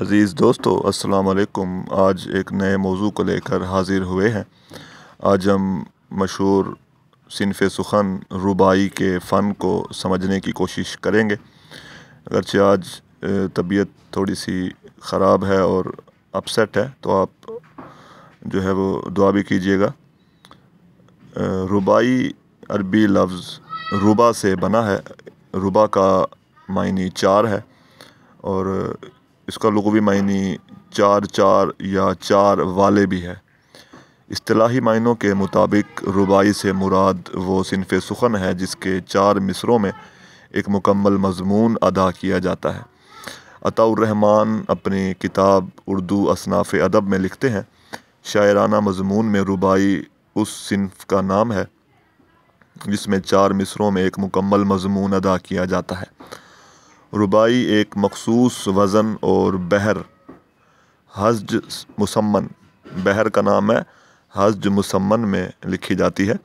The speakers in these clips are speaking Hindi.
अज़ीज़ दोस्तों अस्सलाम वालेकुम आज एक नए मौजू को लेकर हाज़िर हुए हैं आज हम मशहूर सिनफ़ सुखन रुबाई के फ़न को समझने की कोशिश करेंगे अगरचे आज तबीयत थोड़ी सी ख़राब है और अपसेट है तो आप जो है वो दुआ भी कीजिएगा रुबाई अरबी लफ्ज़ रुबा से बना है रुबा का मायने चार है और इसका लगवी मायने चार चार या चार वाले भी है अतलाही मायनों के मुताबिक रुबाई से मुराद वो सिनफ सुखन है जिसके चार मिसरों में एक मुकम्मल मजमून अदा किया जाता है अताउरहमान अपनी किताब उर्दू असनाफ़ अदब में लिखते हैं शायराना मजमून में रुबाई उस सिनफ का नाम है जिसमें चार मिसरों में एक मुकम्मल मजमून अदा किया जाता है रुबाई एक मखसूस वज़न और बहर हज मुसम्मन बहर का नाम है हज मुसम्मन में लिखी जाती है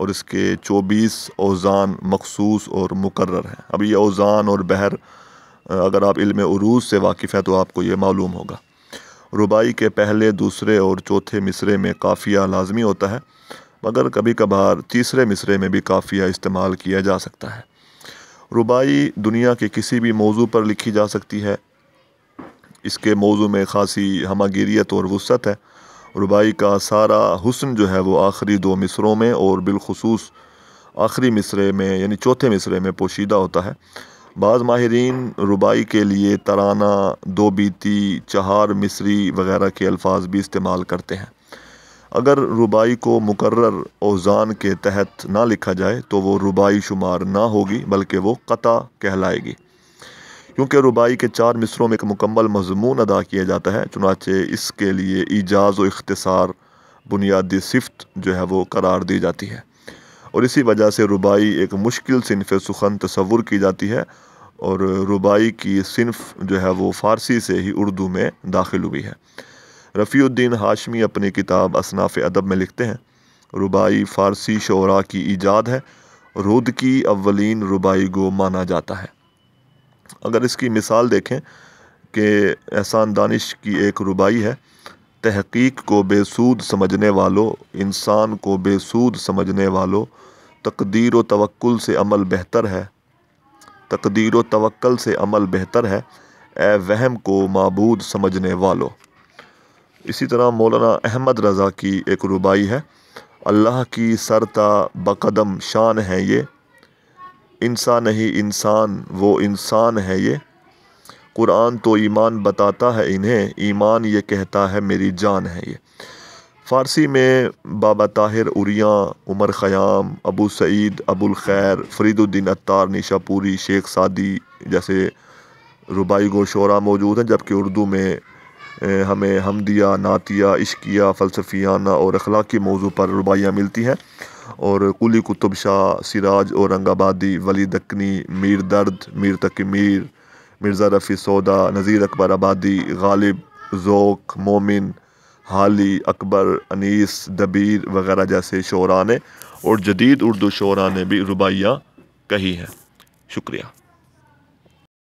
और इसके 24 औजान मखसूस और मुकर हैं अब ये औजान और बहर अगर आप इल्म उरूज से वाकिफ़ हैं तो आपको ये मालूम होगा रुबाई के पहले दूसरे और चौथे मिसरे में काफ़िया लाजमी होता है मगर कभी कभार तीसरे मिसरे में भी काफ़िया इस्तेमाल किया जा सकता है रुबाई दुनिया के किसी भी मौजू पर लिखी जा सकती है इसके मौजू में ख़ासी हमागीरियत और वसत है रुबाई का सारा हुसन जो है वो आखिरी दो मिसरों में और बिलखसूस आखिरी मिसरे में यानी चौथे मिसरे में पोशीदा होता है बाज़ माहरीन रुबाई के लिए तराना दो बीती चहार मिसरी वगैरह के अल्फाज भी इस्तेमाल करते हैं अगर रुबाई को मुकर्र औजान के तहत ना लिखा जाए तो वो रुबाई शुमार ना होगी बल्कि वो कता कहलाएगी क्योंकि रुबाई के चार मिसरों में एक मुकम्मल मजमून अदा किया जाता है चुनाचे इसके लिए इजाज़ व अख्तसार बुनियादी सिफ्त जो है वो करार दी जाती है और इसी वजह से रुबाई एक मुश्किल सिनफ सुखन तस्वुर की जाती है और रुबाई की सिनफ जो है वो फ़ारसी से ही उर्दू में दाखिल हुई है रफ़ीद्दीन हाशमी अपनी किताब असनाफ़ अदब में लिखते हैं रुबाई फ़ारसी शरा की ईजाद है रुद की अवलिन रुबाई गो माना जाता है अगर इसकी मिसाल देखें कि एहसान दानिश की एक रुबाई है तहकीक को बेसूद समझने वालों इंसान को बेसूद समझने वालों तकदीर व तवक्ल से अमल बेहतर है तकदीर व तवक्ल से अमल बेहतर है ए वहम को मबूद समझने वालों इसी तरह मौलाना अहमद रज़ा की एक रुबाई है अल्लाह की सरता बकदम शान है ये इंसान नहीं इंसान वो इंसान है ये कुरान तो ईमान बताता है इन्हें ईमान ये कहता है मेरी जान है ये फ़ारसी में Baba Tahir Uryan Omar Khayyam Abu Saeed Abul Khair Fariduddin अत्तार निशापुरी Sheikh सादी जैसे रुबाई गोशोरा मौजूद हैं जबकि उर्दू में हमें हमदिया नातिया इश्किया फ़लसफियाना और अखलाकी मौजू पर रुबाइयाँ मिलती हैं और कुली कुतुब शाह सिराज औरंगाबादी वली दक्नी मीर दर्द मीर तकी मीर मिर्ज़ा रफ़ी सौदा नज़ीर अकबर आबादी गालिब ज़ोक मोमिन हाली अकबर अनीस दबीर वगैरह जैसे शोरा ने और जदीद उर्दू शोरा ने भी रुबाइयाँ कही हैं शुक्रिया